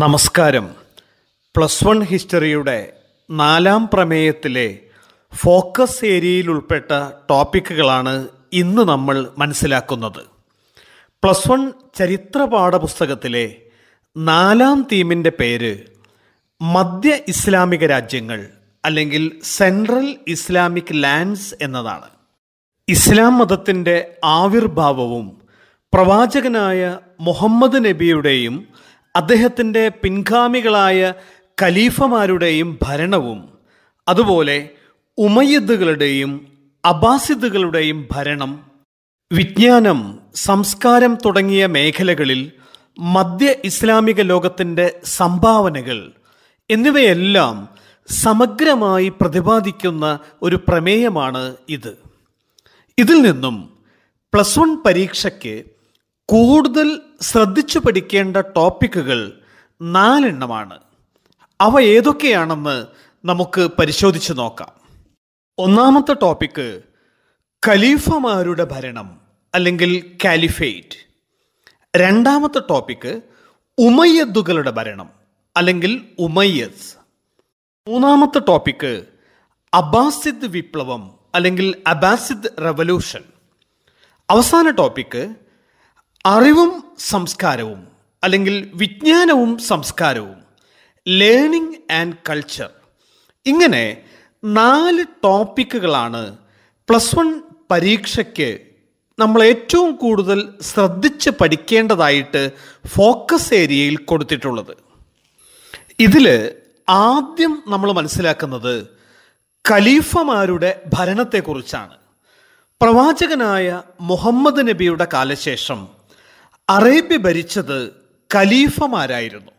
നമസ്കാരം plus one ഹിസ്റ്ററിയുടെ നാലാം പ്രമേയത്തിലെ focus ഏരിയയിൽ ഉൾപ്പെട്ട ടോപ്പിക്കുകളാണ് ഇന്ന് നമ്മൾ മനസ്സിലാക്കുന്നത് പ്ലസ് വൺ ചരിത്ര പാഠപുസ്തകത്തിലെ നാലാം തീമിൻ്റെ പേര് മധ്യ ഇസ്ലാമിക രാജ്യങ്ങൾ അല്ലെങ്കിൽ സെൻട്രൽ ഇസ്ലാമിക് ലാൻഡ്സ് എന്നതാണ് ഇസ്ലാം മതത്തിൻ്റെ ആവിർഭാവവും പ്രവാചകനായ മുഹമ്മദ് നബിയുടെയും അദ്ദേഹത്തിൻ്റെ പിൻഗാമികളായ ഖലീഫമാരുടെയും ഭരണവും അതുപോലെ ഉമയ്യദ്ദുകളുടെയും അബാസിദുകളുടെയും ഭരണം വിജ്ഞാനം സംസ്കാരം തുടങ്ങിയ മേഖലകളിൽ മധ്യ ഇസ്ലാമിക ലോകത്തിൻ്റെ സംഭാവനകൾ എന്നിവയെല്ലാം സമഗ്രമായി പ്രതിപാദിക്കുന്ന ഒരു പ്രമേയമാണ് ഇത് ഇതിൽ നിന്നും പ്ലസ് വൺ പരീക്ഷയ്ക്ക് കൂടുതൽ ശ്രദ്ധിച്ചു പഠിക്കേണ്ട ടോപ്പിക്കുകൾ നാലെണ്ണമാണ് അവ ഏതൊക്കെയാണെന്ന് നമുക്ക് പരിശോധിച്ച് നോക്കാം ഒന്നാമത്തെ ടോപ്പിക്ക് ഖലീഫമാരുടെ ഭരണം അല്ലെങ്കിൽ കാലിഫേറ്റ് രണ്ടാമത്തെ ടോപ്പിക്ക് ഉമയ്യദ്ദുകളുടെ ഭരണം അല്ലെങ്കിൽ ഉമയ്യസ് മൂന്നാമത്തെ ടോപ്പിക്ക് അബാസിദ് വിപ്ലവം അല്ലെങ്കിൽ അബാസിദ് റവല്യൂഷൻ അവസാന ടോപ്പിക്ക് അറിവും സംസ്കാരവും അല്ലെങ്കിൽ വിജ്ഞാനവും സംസ്കാരവും ലേണിംഗ് ആൻഡ് കൾച്ചർ ഇങ്ങനെ നാല് ടോപ്പിക്കുകളാണ് പ്ലസ് വൺ പരീക്ഷയ്ക്ക് നമ്മൾ ഏറ്റവും കൂടുതൽ ശ്രദ്ധിച്ച് പഠിക്കേണ്ടതായിട്ട് ഫോക്കസ് ഏരിയയിൽ കൊടുത്തിട്ടുള്ളത് ഇതിൽ ആദ്യം നമ്മൾ മനസ്സിലാക്കുന്നത് ഖലീഫമാരുടെ ഭരണത്തെക്കുറിച്ചാണ് പ്രവാചകനായ മുഹമ്മദ് നബിയുടെ കാലശേഷം അറേബ്യ ഭരിച്ചത് ഖലീഫമാരായിരുന്നു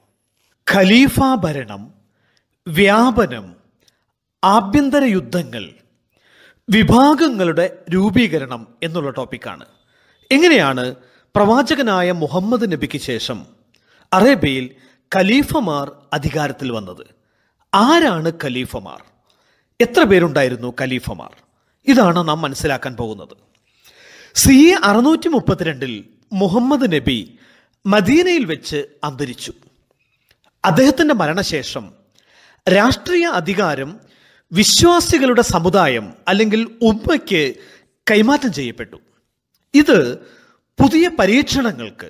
ഖലീഫ ഭരണം വ്യാപനം ആഭ്യന്തര യുദ്ധങ്ങൾ വിഭാഗങ്ങളുടെ രൂപീകരണം എന്നുള്ള ടോപ്പിക്കാണ് എങ്ങനെയാണ് പ്രവാചകനായ മുഹമ്മദ് നബിക്ക് ശേഷം അറേബ്യയിൽ ഖലീഫമാർ അധികാരത്തിൽ വന്നത് ആരാണ് ഖലീഫമാർ എത്ര പേരുണ്ടായിരുന്നു ഖലീഫമാർ ഇതാണ് നാം മനസ്സിലാക്കാൻ പോകുന്നത് സി എ അറുന്നൂറ്റി മുപ്പത്തിരണ്ടിൽ മുഹമ്മദ് നബി മദീനയിൽ വെച്ച് അന്തരിച്ചു അദ്ദേഹത്തിൻ്റെ മരണശേഷം രാഷ്ട്രീയ അധികാരം വിശ്വാസികളുടെ സമുദായം അല്ലെങ്കിൽ ഉമ്മയ്ക്ക് കൈമാറ്റം ചെയ്യപ്പെട്ടു ഇത് പുതിയ പരീക്ഷണങ്ങൾക്ക്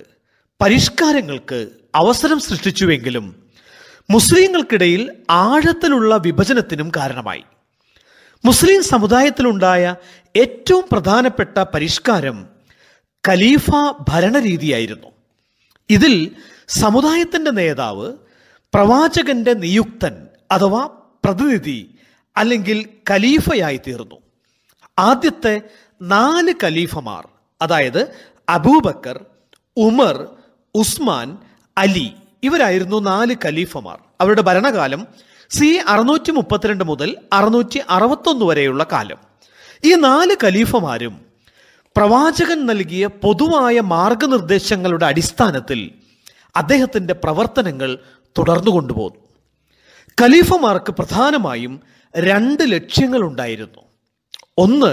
പരിഷ്കാരങ്ങൾക്ക് അവസരം സൃഷ്ടിച്ചുവെങ്കിലും മുസ്ലിങ്ങൾക്കിടയിൽ ആഴത്തിലുള്ള വിഭജനത്തിനും കാരണമായി മുസ്ലിം സമുദായത്തിലുണ്ടായ ഏറ്റവും പ്രധാനപ്പെട്ട പരിഷ്കാരം ഖലീഫ ഭരണരീതിയായിരുന്നു ഇതിൽ സമുദായത്തിൻ്റെ നേതാവ് പ്രവാചകന്റെ നിയുക്തൻ അഥവാ പ്രതിനിധി അല്ലെങ്കിൽ ഖലീഫയായി തീർന്നു ആദ്യത്തെ നാല് ഖലീഫമാർ അതായത് അബൂബക്കർ ഉമർ ഉസ്മാൻ അലി ഇവരായിരുന്നു നാല് ഖലീഫമാർ അവരുടെ ഭരണകാലം സി അറുന്നൂറ്റി മുപ്പത്തിരണ്ട് മുതൽ അറുന്നൂറ്റി അറുപത്തൊന്ന് വരെയുള്ള കാലം ഈ നാല് ഖലീഫമാരും പ്രവാചകൻ നൽകിയ പൊതുവായ മാർഗനിർദ്ദേശങ്ങളുടെ അടിസ്ഥാനത്തിൽ അദ്ദേഹത്തിൻ്റെ പ്രവർത്തനങ്ങൾ തുടർന്നു കൊണ്ടുപോകുന്നു ഖലീഫമാർക്ക് പ്രധാനമായും രണ്ട് ലക്ഷ്യങ്ങളുണ്ടായിരുന്നു ഒന്ന്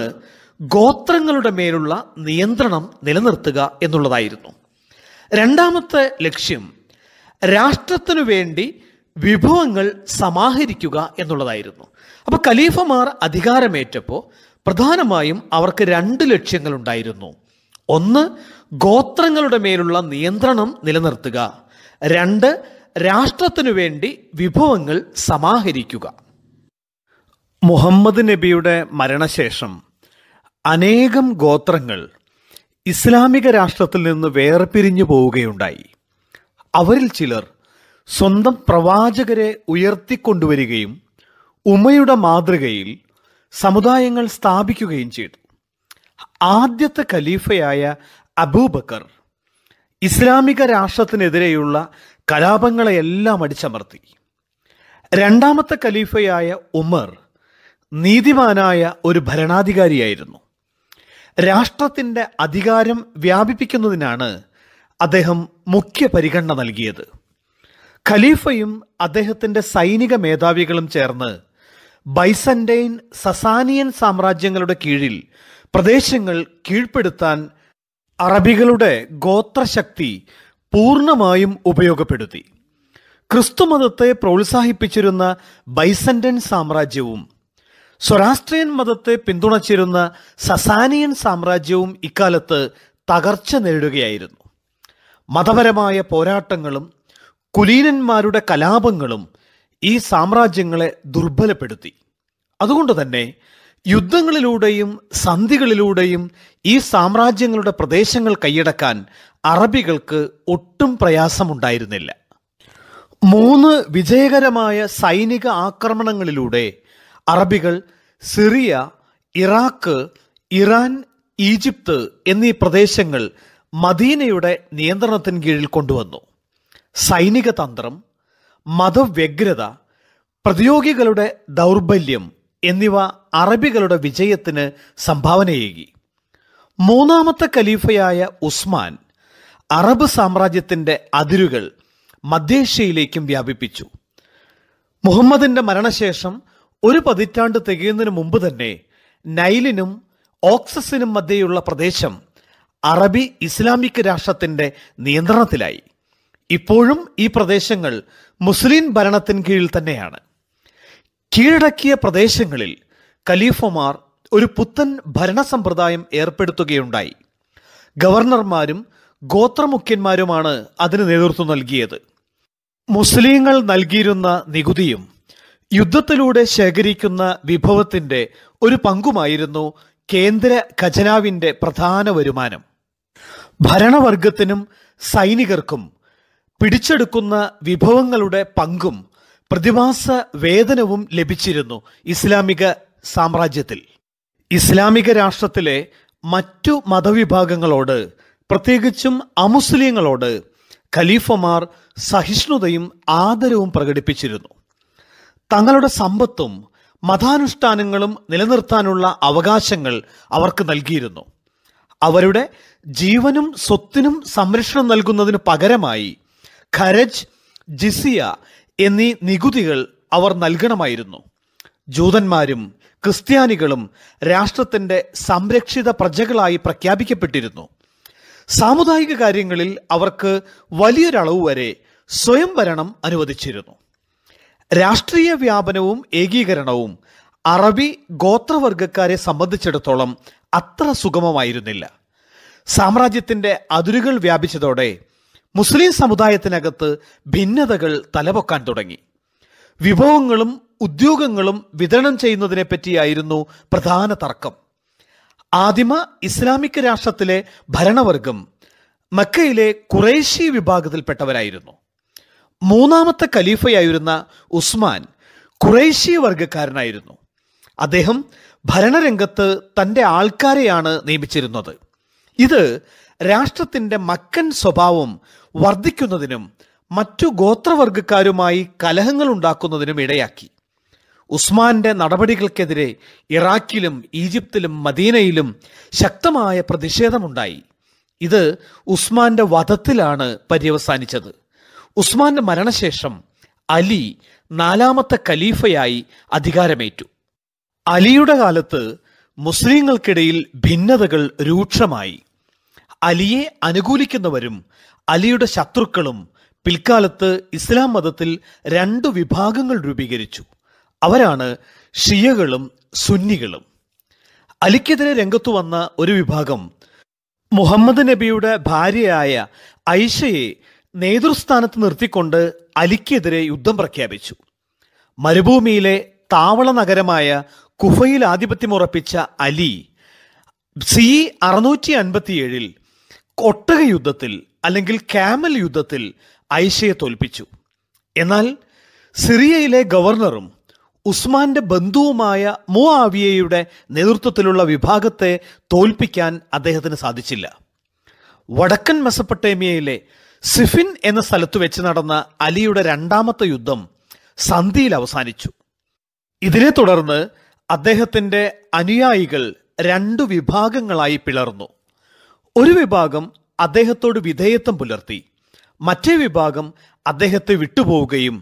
ഗോത്രങ്ങളുടെ മേലുള്ള നിയന്ത്രണം നിലനിർത്തുക എന്നുള്ളതായിരുന്നു രണ്ടാമത്തെ ലക്ഷ്യം രാഷ്ട്രത്തിനു വേണ്ടി വിഭവങ്ങൾ സമാഹരിക്കുക എന്നുള്ളതായിരുന്നു അപ്പോൾ ഖലീഫമാർ അധികാരമേറ്റപ്പോൾ പ്രധാനമായും അവർക്ക് രണ്ട് ലക്ഷ്യങ്ങളുണ്ടായിരുന്നു ഒന്ന് ഗോത്രങ്ങളുടെ മേലുള്ള നിയന്ത്രണം നിലനിർത്തുക രണ്ട് രാഷ്ട്രത്തിനു വേണ്ടി വിഭവങ്ങൾ സമാഹരിക്കുക മുഹമ്മദ് നബിയുടെ മരണശേഷം അനേകം ഗോത്രങ്ങൾ ഇസ്ലാമിക രാഷ്ട്രത്തിൽ നിന്ന് വേർപിരിഞ്ഞു പോവുകയുണ്ടായി അവരിൽ ചിലർ സ്വന്തം പ്രവാചകരെ ഉയർത്തിക്കൊണ്ടുവരികയും ഉമ്മയുടെ മാതൃകയിൽ സമുദായങ്ങൾ സ്ഥാപിക്കുകയും ചെയ്തു ആദ്യത്തെ ഖലീഫയായ അബൂബക്കർ ഇസ്ലാമിക രാഷ്ട്രത്തിനെതിരെയുള്ള കലാപങ്ങളെയെല്ലാം അടിച്ചമർത്തി രണ്ടാമത്തെ ഖലീഫയായ ഉമർ നീതിമാനായ ഒരു ഭരണാധികാരിയായിരുന്നു രാഷ്ട്രത്തിൻ്റെ അധികാരം വ്യാപിപ്പിക്കുന്നതിനാണ് അദ്ദേഹം മുഖ്യ പരിഗണന നൽകിയത് ഖലീഫയും അദ്ദേഹത്തിൻ്റെ സൈനിക മേധാവികളും ചേർന്ന് ബൈസന്റൈൻ സസാനിയൻ സാമ്രാജ്യങ്ങളുടെ കീഴിൽ പ്രദേശങ്ങൾ കീഴ്പ്പെടുത്താൻ അറബികളുടെ ഗോത്രശക്തി പൂർണ്ണമായും ഉപയോഗപ്പെടുത്തി ക്രിസ്തുമതത്തെ പ്രോത്സാഹിപ്പിച്ചിരുന്ന ബൈസന്റൻ സാമ്രാജ്യവും സ്വരാഷ്ട്രീയൻ മതത്തെ പിന്തുണച്ചിരുന്ന സസാനിയൻ സാമ്രാജ്യവും ഇക്കാലത്ത് തകർച്ച നേരിടുകയായിരുന്നു മതപരമായ പോരാട്ടങ്ങളും കുലീനന്മാരുടെ കലാപങ്ങളും ഈ സാമ്രാജ്യങ്ങളെ ദുർബലപ്പെടുത്തി അതുകൊണ്ട് തന്നെ യുദ്ധങ്ങളിലൂടെയും സന്ധികളിലൂടെയും ഈ സാമ്രാജ്യങ്ങളുടെ പ്രദേശങ്ങൾ കൈയടക്കാൻ അറബികൾക്ക് ഒട്ടും പ്രയാസമുണ്ടായിരുന്നില്ല മൂന്ന് വിജയകരമായ സൈനിക ആക്രമണങ്ങളിലൂടെ അറബികൾ സിറിയ ഇറാഖ് ഇറാൻ ഈജിപ്ത് എന്നീ പ്രദേശങ്ങൾ മദീനയുടെ നിയന്ത്രണത്തിന് കീഴിൽ കൊണ്ടുവന്നു സൈനിക തന്ത്രം മതവ്യഗ്രത പ്രതിയോഗികളുടെ ദൗർബല്യം എന്നിവ അറബികളുടെ വിജയത്തിന് സംഭാവനയേകി മൂന്നാമത്തെ ഖലീഫയായ ഉസ്മാൻ അറബ് സാമ്രാജ്യത്തിൻ്റെ അതിരുകൾ മധ്യേഷ്യയിലേക്കും വ്യാപിപ്പിച്ചു മുഹമ്മദിൻ്റെ മരണശേഷം ഒരു പതിറ്റാണ്ട് തികയുന്നതിന് മുമ്പ് തന്നെ നൈലിനും ഓക്സസിനും മധ്യേയുള്ള പ്രദേശം അറബി ഇസ്ലാമിക് രാഷ്ട്രത്തിൻ്റെ നിയന്ത്രണത്തിലായി ഇപ്പോഴും ഈ പ്രദേശങ്ങൾ മുസ്ലിം ഭരണത്തിന് കീഴിൽ തന്നെയാണ് കീഴടക്കിയ പ്രദേശങ്ങളിൽ ഖലീഫമാർ ഒരു പുത്തൻ ഭരണസമ്പ്രദായം ഏർപ്പെടുത്തുകയുണ്ടായി ഗവർണർമാരും ഗോത്രമുഖ്യന്മാരുമാണ് അതിന് നേതൃത്വം നൽകിയത് മുസ്ലിങ്ങൾ നൽകിയിരുന്ന നികുതിയും യുദ്ധത്തിലൂടെ ശേഖരിക്കുന്ന വിഭവത്തിന്റെ ഒരു പങ്കുമായിരുന്നു കേന്ദ്ര ഖജനാവിന്റെ പ്രധാന വരുമാനം ഭരണവർഗത്തിനും സൈനികർക്കും പിടിച്ചെടുക്കുന്ന വിഭവങ്ങളുടെ പങ്കും പ്രതിമാസ വേതനവും ലഭിച്ചിരുന്നു ഇസ്ലാമിക സാമ്രാജ്യത്തിൽ ഇസ്ലാമിക രാഷ്ട്രത്തിലെ മറ്റു മതവിഭാഗങ്ങളോട് പ്രത്യേകിച്ചും അമുസ്ലിങ്ങളോട് ഖലീഫമാർ സഹിഷ്ണുതയും ആദരവും പ്രകടിപ്പിച്ചിരുന്നു തങ്ങളുടെ സമ്പത്തും മതാനുഷ്ഠാനങ്ങളും നിലനിർത്താനുള്ള അവകാശങ്ങൾ അവർക്ക് നൽകിയിരുന്നു അവരുടെ ജീവനും സ്വത്തിനും സംരക്ഷണം നൽകുന്നതിന് പകരമായി ഖരജ് ജിസിയ എന്നീ നികുതികൾ അവർ നൽകണമായിരുന്നു ജൂതന്മാരും ക്രിസ്ത്യാനികളും രാഷ്ട്രത്തിൻ്റെ സംരക്ഷിത പ്രജകളായി പ്രഖ്യാപിക്കപ്പെട്ടിരുന്നു സാമുദായിക കാര്യങ്ങളിൽ അവർക്ക് വലിയൊരളവ് വരെ സ്വയംഭരണം അനുവദിച്ചിരുന്നു രാഷ്ട്രീയ വ്യാപനവും ഏകീകരണവും അറബി ഗോത്രവർഗക്കാരെ സംബന്ധിച്ചിടത്തോളം അത്ര സുഗമമായിരുന്നില്ല സാമ്രാജ്യത്തിൻ്റെ അതിരുകൾ വ്യാപിച്ചതോടെ മുസ്ലിം സമുദായത്തിനകത്ത് ഭിന്നതകൾ തലപൊക്കാൻ തുടങ്ങി വിഭവങ്ങളും ഉദ്യോഗങ്ങളും വിതരണം ചെയ്യുന്നതിനെ പറ്റിയായിരുന്നു പ്രധാന തർക്കം ആദിമ ഇസ്ലാമിക് രാഷ്ട്രത്തിലെ ഭരണവർഗം മക്കയിലെ കുറേശ്യ വിഭാഗത്തിൽപ്പെട്ടവരായിരുന്നു മൂന്നാമത്തെ ഖലീഫയായിരുന്ന ഉസ്മാൻ കുറേശ്യ വർഗക്കാരനായിരുന്നു അദ്ദേഹം ഭരണരംഗത്ത് തൻ്റെ ആൾക്കാരെയാണ് നിയമിച്ചിരുന്നത് ഇത് രാഷ്ട്രത്തിൻ്റെ മക്കൻ സ്വഭാവം വർദ്ധിക്കുന്നതിനും മറ്റു ഗോത്രവർഗക്കാരുമായി കലഹങ്ങൾ ഉണ്ടാക്കുന്നതിനും ഇടയാക്കി ഉസ്മാന്റെ നടപടികൾക്കെതിരെ ഇറാഖിലും ഈജിപ്തിലും മദീനയിലും ശക്തമായ പ്രതിഷേധമുണ്ടായി ഇത് ഉസ്മാന്റെ വധത്തിലാണ് പര്യവസാനിച്ചത് ഉസ്മാന്റെ മരണശേഷം അലി നാലാമത്തെ ഖലീഫയായി അധികാരമേറ്റു അലിയുടെ കാലത്ത് മുസ്ലിങ്ങൾക്കിടയിൽ ഭിന്നതകൾ രൂക്ഷമായി അലിയെ അനുകൂലിക്കുന്നവരും അലിയുടെ ശത്രുക്കളും പിൽക്കാലത്ത് ഇസ്ലാം മതത്തിൽ രണ്ടു വിഭാഗങ്ങൾ രൂപീകരിച്ചു അവരാണ് ഷിയകളും സുന്നികളും അലിക്കെതിരെ രംഗത്തു വന്ന ഒരു വിഭാഗം മുഹമ്മദ് നബിയുടെ ഭാര്യയായ ഐഷയെ നേതൃസ്ഥാനത്ത് നിർത്തിക്കൊണ്ട് അലിക്കെതിരെ യുദ്ധം പ്രഖ്യാപിച്ചു മരുഭൂമിയിലെ താവള നഗരമായ കുഫയിൽ ആധിപത്യമുറപ്പിച്ച അലി സി അറുന്നൂറ്റി അൻപത്തിയേഴിൽ കൊട്ടക യുദ്ധത്തിൽ അല്ലെങ്കിൽ ക്യാമൽ യുദ്ധത്തിൽ ഐഷയെ തോൽപ്പിച്ചു എന്നാൽ സിറിയയിലെ ഗവർണറും ഉസ്മാന്റെ ബന്ധുവുമായ മുആവിയയുടെ നേതൃത്വത്തിലുള്ള വിഭാഗത്തെ തോൽപ്പിക്കാൻ അദ്ദേഹത്തിന് സാധിച്ചില്ല വടക്കൻ മെസപ്പട്ടേമിയയിലെ സിഫിൻ എന്ന സ്ഥലത്ത് വെച്ച് നടന്ന അലിയുടെ രണ്ടാമത്തെ യുദ്ധം സന്ധിയിൽ അവസാനിച്ചു ഇതിനെ തുടർന്ന് അദ്ദേഹത്തിൻ്റെ അനുയായികൾ രണ്ടു വിഭാഗങ്ങളായി പിളർന്നു ഒരു വിഭാഗം അദ്ദേഹത്തോട് വിധേയത്വം പുലർത്തി മറ്റേ വിഭാഗം അദ്ദേഹത്തെ വിട്ടുപോവുകയും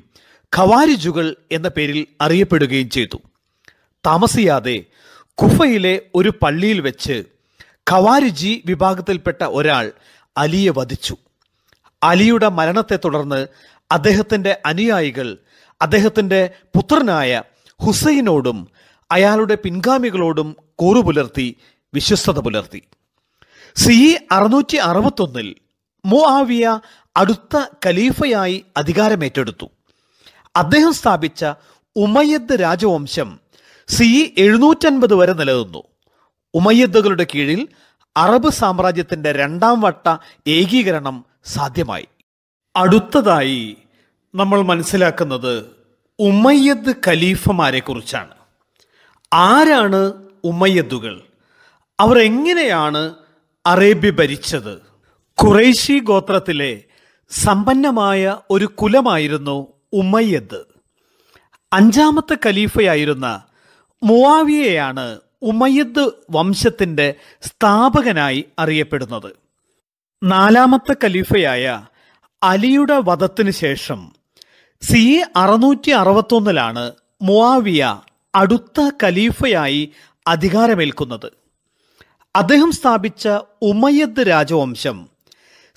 ഖവാരിജുകൾ എന്ന പേരിൽ അറിയപ്പെടുകയും ചെയ്തു താമസിയാതെ കുഫയിലെ ഒരു പള്ളിയിൽ വെച്ച് ഖവാരിജി വിഭാഗത്തിൽപ്പെട്ട ഒരാൾ അലിയെ വധിച്ചു അലിയുടെ മരണത്തെ തുടർന്ന് അദ്ദേഹത്തിൻ്റെ അനുയായികൾ അദ്ദേഹത്തിൻ്റെ പുത്രനായ ഹുസൈനോടും അയാളുടെ പിൻഗാമികളോടും കൂറുപുലർത്തി വിശ്വസ്തത പുലർത്തി സി അറുന്നൂറ്റി അറുപത്തൊന്നിൽ മുആവിയ അടുത്ത ഖലീഫയായി അധികാരമേറ്റെടുത്തു അദ്ദേഹം സ്ഥാപിച്ച ഉമയ്യദ് രാജവംശം സി എഴുന്നൂറ്റൻപത് വരെ നിലനിന്നു ഉമയ്യദ്ദുകളുടെ കീഴിൽ അറബ് സാമ്രാജ്യത്തിൻ്റെ രണ്ടാം വട്ട ഏകീകരണം സാധ്യമായി അടുത്തതായി നമ്മൾ മനസ്സിലാക്കുന്നത് ഉമ്മയ്യദ് ഖലീഫമാരെ കുറിച്ചാണ് ആരാണ് ഉമ്മയ്യദ്ദുകൾ അവർ എങ്ങനെയാണ് അറേബ്യ ഭരിച്ചത് ഖുറൈശി ഗോത്രത്തിലെ സമ്പന്നമായ ഒരു കുലമായിരുന്നു ഉമ്മയ്യദ് അഞ്ചാമത്തെ ഖലീഫയായിരുന്ന മുവാവിയയാണ് ഉമയ്യദ് വംശത്തിൻ്റെ സ്ഥാപകനായി അറിയപ്പെടുന്നത് നാലാമത്തെ ഖലീഫയായ അലിയുടെ വധത്തിന് ശേഷം സി എ അറുന്നൂറ്റി അറുപത്തൊന്നിലാണ് മുവാവിയ അടുത്ത ഖലീഫയായി അധികാരമേൽക്കുന്നത് അദ്ദേഹം സ്ഥാപിച്ച ഉമയ്യദ് രാജവംശം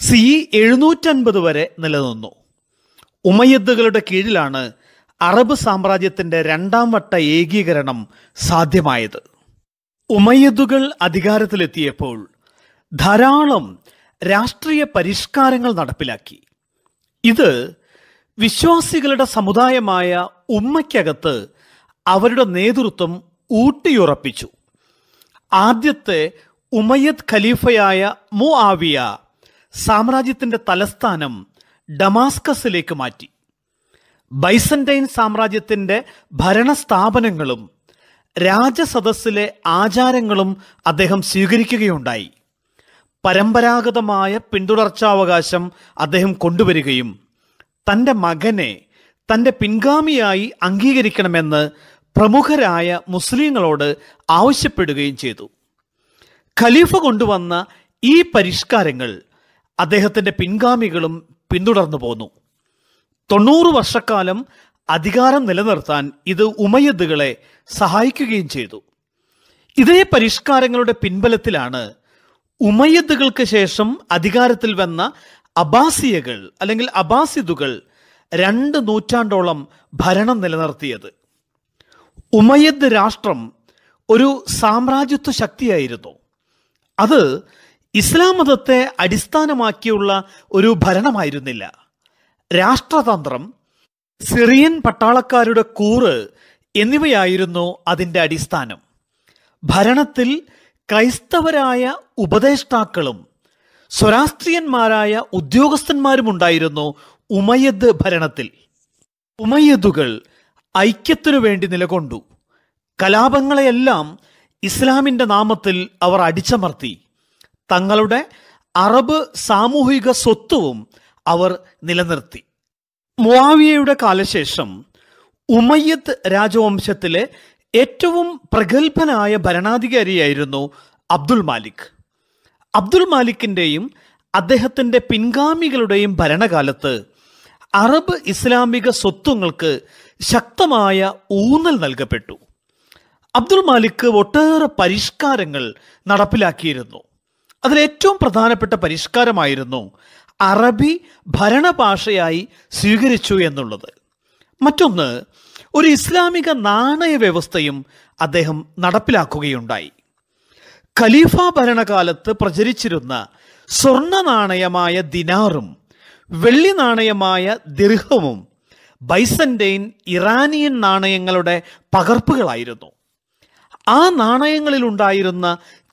സി എഴുന്നൂറ്റൻപത് വരെ നിലനിന്നു ഉമയദ്ദുകളുടെ കീഴിലാണ് അറബ് സാമ്രാജ്യത്തിൻ്റെ രണ്ടാം വട്ട ഏകീകരണം സാധ്യമായത് ഉമയ്യദ്ദുകൾ അധികാരത്തിലെത്തിയപ്പോൾ ധാരാളം രാഷ്ട്രീയ പരിഷ്കാരങ്ങൾ നടപ്പിലാക്കി ഇത് വിശ്വാസികളുടെ സമുദായമായ ഉമ്മയ്ക്കകത്ത് അവരുടെ നേതൃത്വം ഊട്ടിയുറപ്പിച്ചു ആദ്യത്തെ ഉമയദ് ഖലീഫയായ മുആവിയ സാമ്രാജ്യത്തിൻ്റെ തലസ്ഥാനം ഡമാസ്കസിലേക്ക് മാറ്റി ബൈസന്റൈൻ സാമ്രാജ്യത്തിൻ്റെ ഭരണസ്ഥാപനങ്ങളും രാജസദസ്സിലെ ആചാരങ്ങളും അദ്ദേഹം സ്വീകരിക്കുകയുണ്ടായി പരമ്പരാഗതമായ പിന്തുടർച്ചാവകാശം അദ്ദേഹം കൊണ്ടുവരികയും തൻ്റെ മകനെ തൻ്റെ പിൻഗാമിയായി അംഗീകരിക്കണമെന്ന് പ്രമുഖരായ മുസ്ലിങ്ങളോട് ആവശ്യപ്പെടുകയും ചെയ്തു ഖലീഫ കൊണ്ടുവന്ന ഈ പരിഷ്കാരങ്ങൾ അദ്ദേഹത്തിൻ്റെ പിൻഗാമികളും പിന്തുടർന്നു പോന്നു തൊണ്ണൂറ് വർഷക്കാലം അധികാരം നിലനിർത്താൻ ഇത് ഉമയദ്ദുകളെ സഹായിക്കുകയും ചെയ്തു ഇതേ പരിഷ്കാരങ്ങളുടെ പിൻബലത്തിലാണ് ഉമയദ്ദുകൾക്ക് ശേഷം അധികാരത്തിൽ വന്ന അബാസിയകൾ അല്ലെങ്കിൽ അബാസിദുകൾ രണ്ട് നൂറ്റാണ്ടോളം ഭരണം നിലനിർത്തിയത് ഉമയദ് രാഷ്ട്രം ഒരു സാമ്രാജ്യത്വ ശക്തിയായിരുന്നു അത് ഇസ്ലാം മതത്തെ അടിസ്ഥാനമാക്കിയുള്ള ഒരു ഭരണമായിരുന്നില്ല രാഷ്ട്രതന്ത്രം സിറിയൻ പട്ടാളക്കാരുടെ കൂറ് എന്നിവയായിരുന്നു അതിൻ്റെ അടിസ്ഥാനം ഭരണത്തിൽ ക്രൈസ്തവരായ ഉപദേഷ്ടാക്കളും സ്വരാഷ്ട്രീയന്മാരായ ഉദ്യോഗസ്ഥന്മാരും ഉണ്ടായിരുന്നു ഉമയദ് ഭരണത്തിൽ ഉമയദുകൾ ഐക്യത്തിനു വേണ്ടി നിലകൊണ്ടു കലാപങ്ങളെയെല്ലാം ഇസ്ലാമിൻ്റെ നാമത്തിൽ അവർ അടിച്ചമർത്തി തങ്ങളുടെ അറബ് സാമൂഹിക സ്വത്വവും അവർ നിലനിർത്തി മുവാവിയയുടെ കാലശേഷം ഉമയ്യത്ത് രാജവംശത്തിലെ ഏറ്റവും പ്രഗത്ഭനായ ഭരണാധികാരിയായിരുന്നു അബ്ദുൽ മാലിക് അബ്ദുൽ മാലിക്കിൻ്റെയും അദ്ദേഹത്തിൻ്റെ പിൻഗാമികളുടെയും ഭരണകാലത്ത് അറബ് ഇസ്ലാമിക സ്വത്വങ്ങൾക്ക് ശക്തമായ ഊന്നൽ നൽകപ്പെട്ടു അബ്ദുൾ മാലിക് ഒട്ടേറെ പരിഷ്കാരങ്ങൾ നടപ്പിലാക്കിയിരുന്നു അതിലേറ്റവും പ്രധാനപ്പെട്ട പരിഷ്കാരമായിരുന്നു അറബി ഭരണഭാഷയായി സ്വീകരിച്ചു എന്നുള്ളത് മറ്റൊന്ന് ഒരു ഇസ്ലാമിക നാണയ വ്യവസ്ഥയും അദ്ദേഹം നടപ്പിലാക്കുകയുണ്ടായി ഖലീഫ ഭരണകാലത്ത് പ്രചരിച്ചിരുന്ന സ്വർണ്ണ നാണയമായ ദിനാറും വെള്ളി നാണയമായ ദിർഹവും ബൈസന്റെയിൻ ഇറാനിയൻ നാണയങ്ങളുടെ പകർപ്പുകളായിരുന്നു ആ നാണയങ്ങളിലുണ്ടായിരുന്ന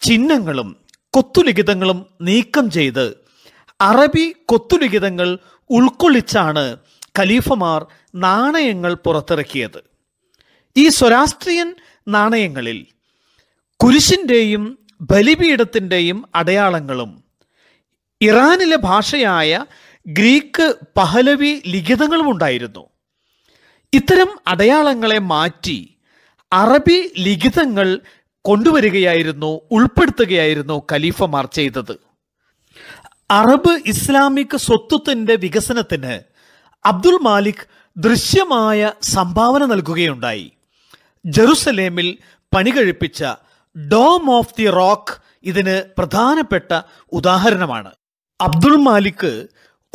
ചിഹ്നങ്ങളും കൊത്തുലിഖിതങ്ങളും നീക്കം ചെയ്ത് അറബി കൊത്തുലിഖിതങ്ങൾ ഉൾക്കൊള്ളിച്ചാണ് ഖലീഫമാർ നാണയങ്ങൾ പുറത്തിറക്കിയത് ഈ സ്വരാസ്ട്രിയൻ നാണയങ്ങളിൽ കുരിശിൻ്റെയും ബലിപീഠത്തിൻ്റെയും അടയാളങ്ങളും ഇറാനിലെ ഭാഷയായ ഗ്രീക്ക് പഹലവി ലിഖിതങ്ങളും ഉണ്ടായിരുന്നു ഇത്തരം അടയാളങ്ങളെ മാറ്റി അറബി ലിഖിതങ്ങൾ കൊണ്ടുവരികയായിരുന്നു ഉൾപ്പെടുത്തുകയായിരുന്നു ഖലീഫമാർ ചെയ്തത് അറബ് ഇസ്ലാമിക് സ്വത്വത്തിൻ്റെ വികസനത്തിന് അബ്ദുൽ മാലിക് ദൃശ്യമായ സംഭാവന നൽകുകയുണ്ടായി ജെറുസലേമിൽ പണികഴിപ്പിച്ച ഡോം ഓഫ് ദി റോക്ക് ഇതിന് പ്രധാനപ്പെട്ട ഉദാഹരണമാണ് അബ്ദുൾ മാലിക്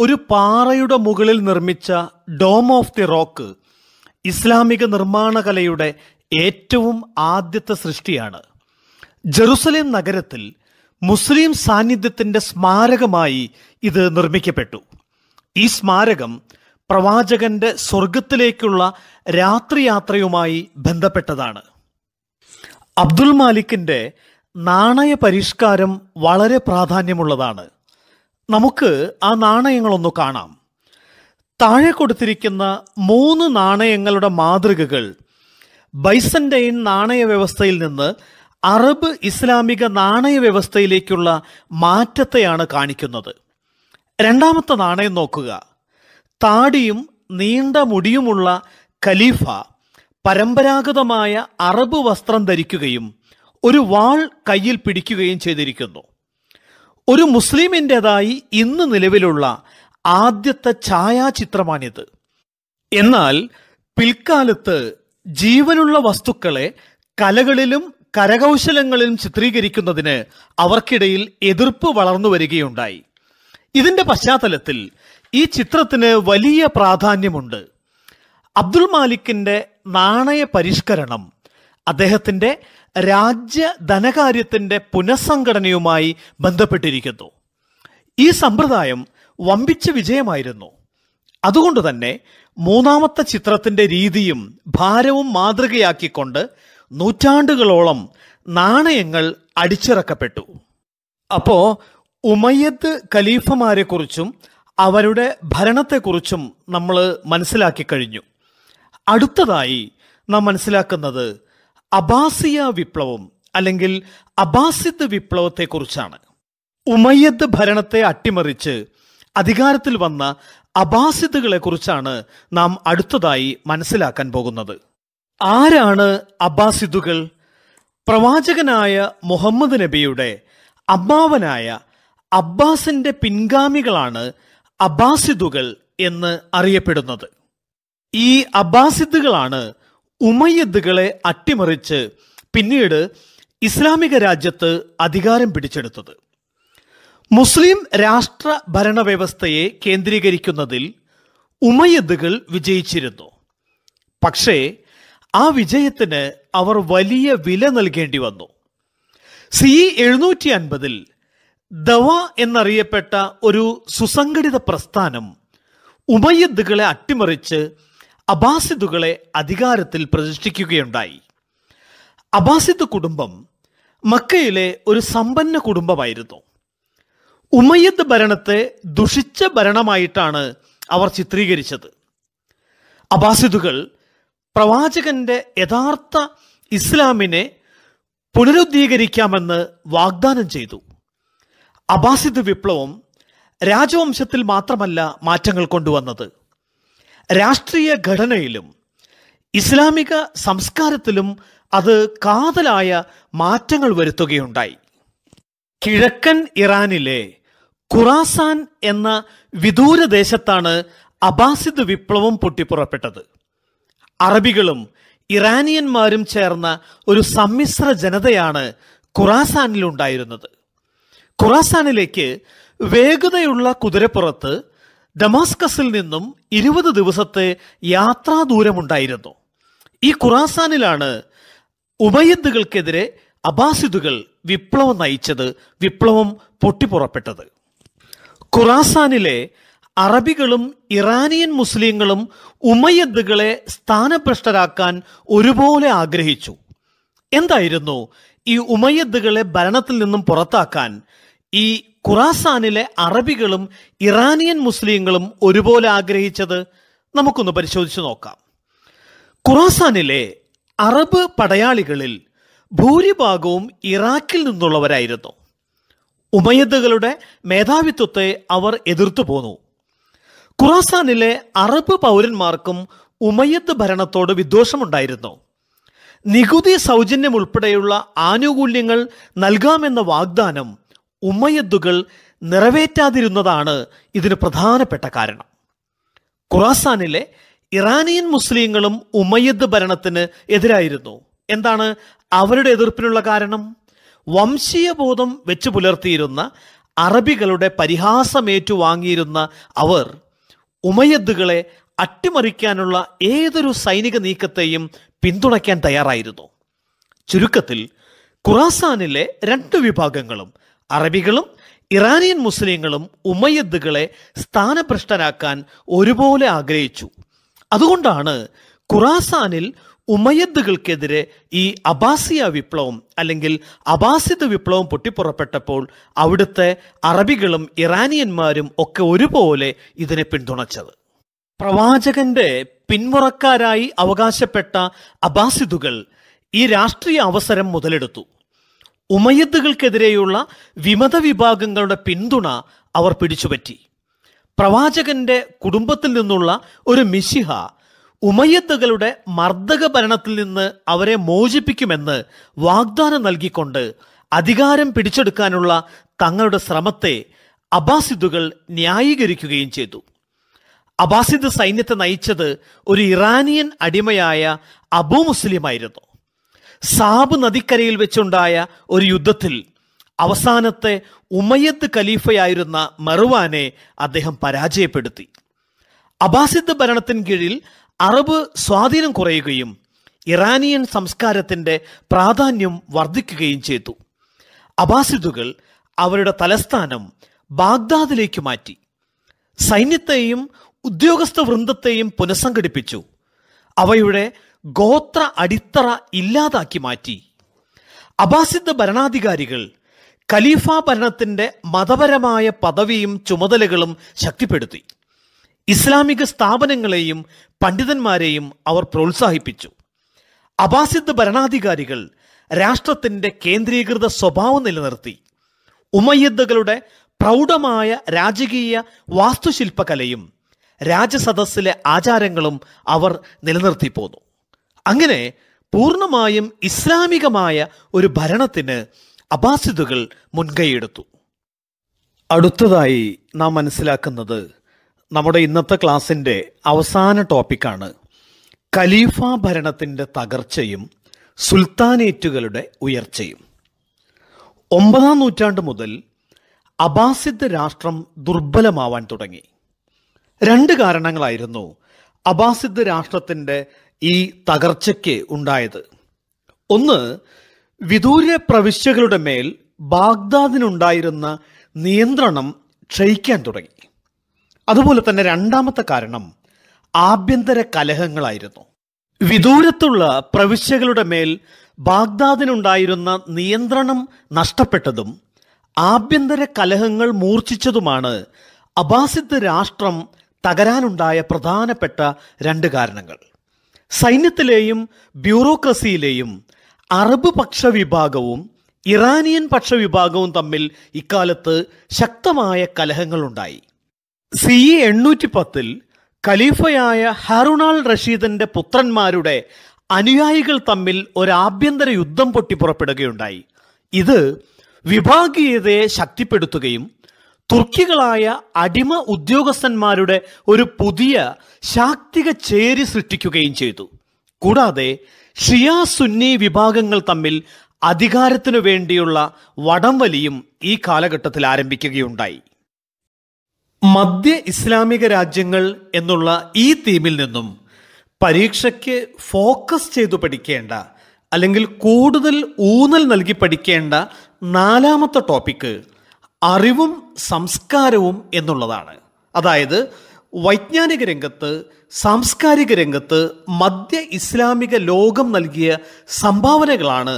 ഒരു പാറയുടെ മുകളിൽ നിർമ്മിച്ച ഡോം ഓഫ് ദി റോക്ക് ഇസ്ലാമിക നിർമ്മാണകലയുടെ ഏറ്റവും ആദ്യത്തെ സൃഷ്ടിയാണ് ജെറുസലേം നഗരത്തിൽ മുസ്ലിം സാന്നിധ്യത്തിൻ്റെ സ്മാരകമായി ഇത് നിർമ്മിക്കപ്പെട്ടു ഈ സ്മാരകം പ്രവാചകന്റെ സ്വർഗത്തിലേക്കുള്ള രാത്രിയാത്രയുമായി ബന്ധപ്പെട്ടതാണ് അബ്ദുൽ മാലിക്കിന്റെ നാണയ പരിഷ്കാരം വളരെ പ്രാധാന്യമുള്ളതാണ് നമുക്ക് ആ നാണയങ്ങളൊന്ന് കാണാം താഴെ കൊടുത്തിരിക്കുന്ന മൂന്ന് നാണയങ്ങളുടെ മാതൃകകൾ ബൈസന്റൈൻ നാണയ വ്യവസ്ഥയിൽ നിന്ന് അറബ് ഇസ്ലാമിക നാണയ വ്യവസ്ഥയിലേക്കുള്ള മാറ്റത്തെയാണ് കാണിക്കുന്നത് രണ്ടാമത്തെ നാണയം നോക്കുക താടിയും നീണ്ട മുടിയുമുള്ള ഖലീഫ പരമ്പരാഗതമായ അറബ് വസ്ത്രം ധരിക്കുകയും ഒരു വാൾ കയ്യിൽ പിടിക്കുകയും ചെയ്തിരിക്കുന്നു ഒരു മുസ്ലിമിൻ്റെതായി ഇന്ന് നിലവിലുള്ള ആദ്യത്തെ ഛായാചിത്രമാണിത് എന്നാൽ പിൽക്കാലത്ത് ജീവനുള്ള വസ്തുക്കളെ കലകളിലും കരകൗശലങ്ങളിലും ചിത്രീകരിക്കുന്നതിന് അവർക്കിടയിൽ എതിർപ്പ് വളർന്നു വരികയുണ്ടായി ഇതിന്റെ പശ്ചാത്തലത്തിൽ ഈ ചിത്രത്തിന് വലിയ പ്രാധാന്യമുണ്ട് അബ്ദുൾ മാലിക്കിന്റെ നാണയ പരിഷ്കരണം അദ്ദേഹത്തിന്റെ രാജ്യ ധനകാര്യത്തിന്റെ പുനഃസംഘടനയുമായി ബന്ധപ്പെട്ടിരിക്കുന്നു ഈ സമ്പ്രദായം വമ്പിച്ച വിജയമായിരുന്നു അതുകൊണ്ട് തന്നെ മൂന്നാമത്തെ ചിത്രത്തിന്റെ രീതിയും ഭാരവും മാതൃകയാക്കിക്കൊണ്ട് നൂറ്റാണ്ടുകളോളം നാണയങ്ങൾ അടിച്ചിറക്കപ്പെട്ടു അപ്പോൾ ഉമയ്യത്ത് ഖലീഫമാരെക്കുറിച്ചും അവരുടെ ഭരണത്തെക്കുറിച്ചും നമ്മൾ മനസ്സിലാക്കി കഴിഞ്ഞു അടുത്തതായി നാം മനസ്സിലാക്കുന്നത് അബാസിയ വിപ്ലവം അല്ലെങ്കിൽ അബാസിദ് വിപ്ലവത്തെക്കുറിച്ചാണ് ഉമയ്യദ് ഭരണത്തെ അട്ടിമറിച്ച് അധികാരത്തിൽ വന്ന അബാസിദുകളെ കുറിച്ചാണ് നാം അടുത്തതായി മനസ്സിലാക്കാൻ പോകുന്നത് ആരാണ് അബ്ബാസിദുകൾ പ്രവാചകനായ മുഹമ്മദ് നബിയുടെ അമ്മാവനായ അബ്ബാസിന്റെ പിൻഗാമികളാണ് അബ്ബാസിദുകൾ എന്ന് അറിയപ്പെടുന്നത് ഈ അബ്ബാസിദുകളാണ് ഉമയ്യദ്ദുകളെ അട്ടിമറിച്ച് പിന്നീട് ഇസ്ലാമിക രാജ്യത്ത് അധികാരം പിടിച്ചെടുത്തത് മുസ്ലിം രാഷ്ട്ര ഭരണ വ്യവസ്ഥയെ കേന്ദ്രീകരിക്കുന്നതിൽ ഉമയദുകൾ വിജയിച്ചിരുന്നു പക്ഷേ ആ വിജയത്തിന് അവർ വലിയ വില നൽകേണ്ടി വന്നു സി എഴുന്നൂറ്റി അൻപതിൽ ദവ എന്നറിയപ്പെട്ട ഒരു സുസംഘടിത പ്രസ്ഥാനം ഉമയദുകളെ അട്ടിമറിച്ച് അബാസിദുകളെ അധികാരത്തിൽ പ്രതിഷ്ഠിക്കുകയുണ്ടായി അബാസിദ് കുടുംബം മക്കയിലെ ഒരു സമ്പന്ന കുടുംബമായിരുന്നു ഉമയ്യദ് ഭരണത്തെ ദുഷിച്ച ഭരണമായിട്ടാണ് അവർ ചിത്രീകരിച്ചത് അബാസിദുകൾ പ്രവാചകന്റെ യഥാർത്ഥ ഇസ്ലാമിനെ പുനരുദ്ധീകരിക്കാമെന്ന് വാഗ്ദാനം ചെയ്തു അബാസിദ് വിപ്ലവം രാജവംശത്തിൽ മാത്രമല്ല മാറ്റങ്ങൾ കൊണ്ടുവന്നത് രാഷ്ട്രീയ ഘടനയിലും ഇസ്ലാമിക സംസ്കാരത്തിലും അത് കാതലായ മാറ്റങ്ങൾ വരുത്തുകയുണ്ടായി കിഴക്കൻ ഇറാനിലെ ഖുറാസാൻ എന്ന വിദൂര ദേശത്താണ് അബാസിദ് വിപ്ലവം പൊട്ടിപ്പുറപ്പെട്ടത് അറബികളും ഇറാനിയന്മാരും ചേർന്ന ഒരു സമ്മിശ്ര ജനതയാണ് ഖുറാസാനിലുണ്ടായിരുന്നത് ഖുറാസാനിലേക്ക് വേഗതയുള്ള കുതിരപ്പുറത്ത് ഡമാസ്കസിൽ നിന്നും ഇരുപത് ദിവസത്തെ യാത്രാദൂരമുണ്ടായിരുന്നു ഈ ഖുറാസാനിലാണ് ഉബയ്യദ്ദുകൾക്കെതിരെ അബാസിദുകൾ വിപ്ലവം നയിച്ചത് വിപ്ലവം പൊട്ടിപ്പുറപ്പെട്ടത് ഖുറാസാനിലെ അറബികളും ഇറാനിയൻ മുസ്ലിങ്ങളും ഉമയദ്ദുകളെ സ്ഥാനഭ്രഷ്ടരാക്കാൻ ഒരുപോലെ ആഗ്രഹിച്ചു എന്തായിരുന്നു ഈ ഉമയദ്ദുകളെ ഭരണത്തിൽ നിന്നും പുറത്താക്കാൻ ഈ ഖുറാസാനിലെ അറബികളും ഇറാനിയൻ മുസ്ലിങ്ങളും ഒരുപോലെ ആഗ്രഹിച്ചത് നമുക്കൊന്ന് പരിശോധിച്ചു നോക്കാം ഖുറാസാനിലെ അറബ് പടയാളികളിൽ ഭൂരിഭാഗവും ഇറാഖിൽ നിന്നുള്ളവരായിരുന്നു ഉമയദുകളുടെ മേധാവിത്വത്തെ അവർ എതിർത്തു പോന്നു ഖുറാസാനിലെ അറബ് പൗരന്മാർക്കും ഉമയദ് ഭരണത്തോട് വിദ്വേഷമുണ്ടായിരുന്നു നികുതി സൗജന്യം ഉൾപ്പെടെയുള്ള ആനുകൂല്യങ്ങൾ നൽകാമെന്ന വാഗ്ദാനം ഉമ്മയദ്ദുകൾ നിറവേറ്റാതിരുന്നതാണ് ഇതിന് പ്രധാനപ്പെട്ട കാരണം ഖുറാസാനിലെ ഇറാനിയൻ മുസ്ലിങ്ങളും ഉമയ്യദ് ഭരണത്തിന് എതിരായിരുന്നു എന്താണ് അവരുടെ എതിർപ്പിനുള്ള കാരണം വംശീയബോധം വെച്ചു പുലർത്തിയിരുന്ന അറബികളുടെ പരിഹാസമേറ്റു വാങ്ങിയിരുന്ന അവർ ഉമയദ്ദുകളെ അട്ടിമറിക്കാനുള്ള ഏതൊരു സൈനിക നീക്കത്തെയും പിന്തുണയ്ക്കാൻ തയ്യാറായിരുന്നു ചുരുക്കത്തിൽ ഖുറാസാനിലെ രണ്ട് വിഭാഗങ്ങളും അറബികളും ഇറാനിയൻ മുസ്ലിങ്ങളും ഉമയദ്ദുകളെ സ്ഥാനഭ്രഷ്ടരാക്കാൻ ഒരുപോലെ ആഗ്രഹിച്ചു അതുകൊണ്ടാണ് ഖുറാസാനിൽ ഉമയദ്ദുകൾക്കെതിരെ ഈ അബാസിയ വിപ്ലവം അല്ലെങ്കിൽ അബാസിദ് വിപ്ലവം പൊട്ടിപ്പുറപ്പെട്ടപ്പോൾ അവിടുത്തെ അറബികളും ഇറാനിയന്മാരും ഒക്കെ ഒരുപോലെ ഇതിനെ പിന്തുണച്ചത് പ്രവാചകന്റെ പിന്മുറക്കാരായി അവകാശപ്പെട്ട അബാസിദുകൾ ഈ രാഷ്ട്രീയ അവസരം മുതലെടുത്തു ഉമയദ്ദുകൾക്കെതിരെയുള്ള വിമത വിഭാഗങ്ങളുടെ പിന്തുണ അവർ പിടിച്ചുപറ്റി പ്രവാചകന്റെ കുടുംബത്തിൽ നിന്നുള്ള ഒരു മിശിഹ ഉമയത്തുകളുടെ മർദ്ദക ഭരണത്തിൽ നിന്ന് അവരെ മോചിപ്പിക്കുമെന്ന് വാഗ്ദാനം നൽകിക്കൊണ്ട് അധികാരം പിടിച്ചെടുക്കാനുള്ള തങ്ങളുടെ ശ്രമത്തെ അബാസിദുകൾ ന്യായീകരിക്കുകയും ചെയ്തു അബാസിദ് സൈന്യത്തെ നയിച്ചത് ഒരു ഇറാനിയൻ അടിമയായ അബൂ മുസ്ലിമായിരുന്നു സാബ് നദിക്കരയിൽ വെച്ചുണ്ടായ ഒരു യുദ്ധത്തിൽ അവസാനത്തെ ഉമയ്യത്ത് ഖലീഫയായിരുന്ന മെറുവാനെ അദ്ദേഹം പരാജയപ്പെടുത്തി അബാസിദ് ഭരണത്തിന് കീഴിൽ അറബ് സ്വാധീനം കുറയുകയും ഇറാനിയൻ സംസ്കാരത്തിൻ്റെ പ്രാധാന്യം വർദ്ധിക്കുകയും ചെയ്തു അബാസിദുകൾ അവരുടെ തലസ്ഥാനം ബാഗ്ദാദിലേക്ക് മാറ്റി സൈന്യത്തെയും ഉദ്യോഗസ്ഥ വൃന്ദത്തെയും പുനഃസംഘടിപ്പിച്ചു അവയുടെ ഗോത്ര അടിത്തറ ഇല്ലാതാക്കി മാറ്റി അബാസിദ് ഭരണാധികാരികൾ ഖലീഫ ഭരണത്തിൻ്റെ മതപരമായ പദവിയും ചുമതലകളും ശക്തിപ്പെടുത്തി ഇസ്ലാമിക സ്ഥാപനങ്ങളെയും പണ്ഡിതന്മാരെയും അവർ പ്രോത്സാഹിപ്പിച്ചു അബാസിദ് ഭരണാധികാരികൾ രാഷ്ട്രത്തിൻ്റെ കേന്ദ്രീകൃത സ്വഭാവം നിലനിർത്തി ഉമയ്യദ്ദുകളുടെ പ്രൗഢമായ രാജകീയ വാസ്തുശില്പകലയും രാജസദസ്സിലെ ആചാരങ്ങളും അവർ നിലനിർത്തി പോന്നു അങ്ങനെ പൂർണ്ണമായും ഇസ്ലാമികമായ ഒരു ഭരണത്തിന് അബാസിദുകൾ മുൻകൈയെടുത്തു അടുത്തതായി നാം മനസ്സിലാക്കുന്നത് നമ്മുടെ ഇന്നത്തെ ക്ലാസ്സിൻ്റെ അവസാന ടോപ്പിക്കാണ് ഖലീഫ ഭരണത്തിൻ്റെ തകർച്ചയും സുൽത്താനേറ്റുകളുടെ ഉയർച്ചയും ഒമ്പതാം നൂറ്റാണ്ട് മുതൽ അബാസിദ് രാഷ്ട്രം ദുർബലമാവാൻ തുടങ്ങി രണ്ട് കാരണങ്ങളായിരുന്നു അബാസിദ് രാഷ്ട്രത്തിൻ്റെ ഈ തകർച്ചയ്ക്ക് ഉണ്ടായത് ഒന്ന് വിദൂര പ്രവിശ്യകളുടെ മേൽ ബാഗ്ദാദിനുണ്ടായിരുന്ന നിയന്ത്രണം ക്ഷയിക്കാൻ തുടങ്ങി അതുപോലെ തന്നെ രണ്ടാമത്തെ കാരണം ആഭ്യന്തര കലഹങ്ങളായിരുന്നു വിദൂരത്തുള്ള പ്രവിശ്യകളുടെ മേൽ ബാഗ്ദാദിനുണ്ടായിരുന്ന നിയന്ത്രണം നഷ്ടപ്പെട്ടതും ആഭ്യന്തര കലഹങ്ങൾ മൂർച്ഛിച്ചതുമാണ് അബാസിദ് രാഷ്ട്രം തകരാനുണ്ടായ പ്രധാനപ്പെട്ട രണ്ട് കാരണങ്ങൾ സൈന്യത്തിലെയും ബ്യൂറോക്രസിയിലെയും അറബ് പക്ഷ വിഭാഗവും ഇറാനിയൻ പക്ഷ വിഭാഗവും തമ്മിൽ ഇക്കാലത്ത് ശക്തമായ കലഹങ്ങളുണ്ടായി സി ഇ എണ്ണൂറ്റി പത്തിൽ ഖലീഫയായ ഹറുണാൾ റഷീദിന്റെ പുത്രന്മാരുടെ അനുയായികൾ തമ്മിൽ ഒരു ആഭ്യന്തര യുദ്ധം പൊട്ടി പുറപ്പെടുകയുണ്ടായി ഇത് വിഭാഗീയതയെ ശക്തിപ്പെടുത്തുകയും തുർക്കികളായ അടിമ ഉദ്യോഗസ്ഥന്മാരുടെ ഒരു പുതിയ ശാക്തിക ചേരി സൃഷ്ടിക്കുകയും ചെയ്തു കൂടാതെ ഷിയാ സുന്നി വിഭാഗങ്ങൾ തമ്മിൽ അധികാരത്തിനു വേണ്ടിയുള്ള വടംവലിയും ഈ കാലഘട്ടത്തിൽ ആരംഭിക്കുകയുണ്ടായി മധ്യ ഇസ്ലാമിക രാജ്യങ്ങൾ എന്നുള്ള ഈ തീമിൽ നിന്നും പരീക്ഷയ്ക്ക് ഫോക്കസ് ചെയ്തു പഠിക്കേണ്ട അല്ലെങ്കിൽ കൂടുതൽ ഊന്നൽ നൽകി പഠിക്കേണ്ട നാലാമത്തെ ടോപ്പിക്ക് അറിവും സംസ്കാരവും എന്നുള്ളതാണ് അതായത് വൈജ്ഞാനിക രംഗത്ത് സാംസ്കാരിക രംഗത്ത് മധ്യ ഇസ്ലാമിക ലോകം നൽകിയ സംഭാവനകളാണ്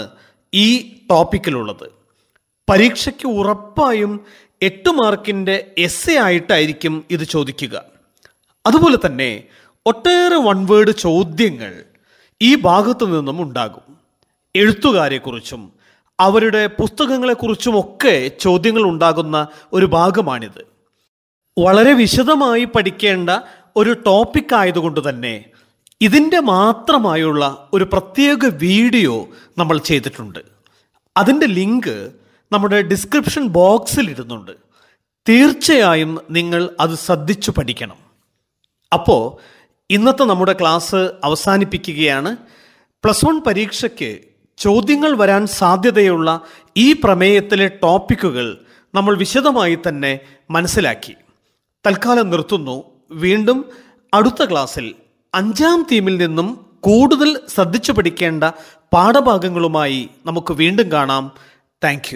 ഈ ടോപ്പിക്കിലുള്ളത് പരീക്ഷയ്ക്ക് ഉറപ്പായും എട്ട് മാർക്കിൻ്റെ എസ് എ ആയിട്ടായിരിക്കും ഇത് ചോദിക്കുക അതുപോലെ തന്നെ ഒട്ടേറെ വൺ വേർഡ് ചോദ്യങ്ങൾ ഈ ഭാഗത്തു നിന്നും ഉണ്ടാകും എഴുത്തുകാരെക്കുറിച്ചും അവരുടെ പുസ്തകങ്ങളെക്കുറിച്ചുമൊക്കെ ചോദ്യങ്ങൾ ഉണ്ടാകുന്ന ഒരു ഭാഗമാണിത് വളരെ വിശദമായി പഠിക്കേണ്ട ഒരു ടോപ്പിക് ആയതുകൊണ്ട് തന്നെ ഇതിൻ്റെ മാത്രമായുള്ള ഒരു പ്രത്യേക വീഡിയോ നമ്മൾ ചെയ്തിട്ടുണ്ട് അതിൻ്റെ ലിങ്ക് നമ്മുടെ ഡിസ്ക്രിപ്ഷൻ ബോക്സിൽ ഇടുന്നുണ്ട് തീർച്ചയായും നിങ്ങൾ അത് ശ്രദ്ധിച്ചു പഠിക്കണം അപ്പോൾ ഇന്നത്തെ നമ്മുടെ ക്ലാസ് അവസാനിപ്പിക്കുകയാണ് പ്ലസ് വൺ പരീക്ഷയ്ക്ക് ചോദ്യങ്ങൾ വരാൻ സാധ്യതയുള്ള ഈ പ്രമേയത്തിലെ ടോപ്പിക്കുകൾ നമ്മൾ വിശദമായി തന്നെ മനസ്സിലാക്കി തൽക്കാലം നിർത്തുന്നു വീണ്ടും അടുത്ത ക്ലാസ്സിൽ അഞ്ചാം തീമിൽ നിന്നും കൂടുതൽ ശ്രദ്ധിച്ചു പഠിക്കേണ്ട പാഠഭാഗങ്ങളുമായി നമുക്ക് വീണ്ടും കാണാം താങ്ക്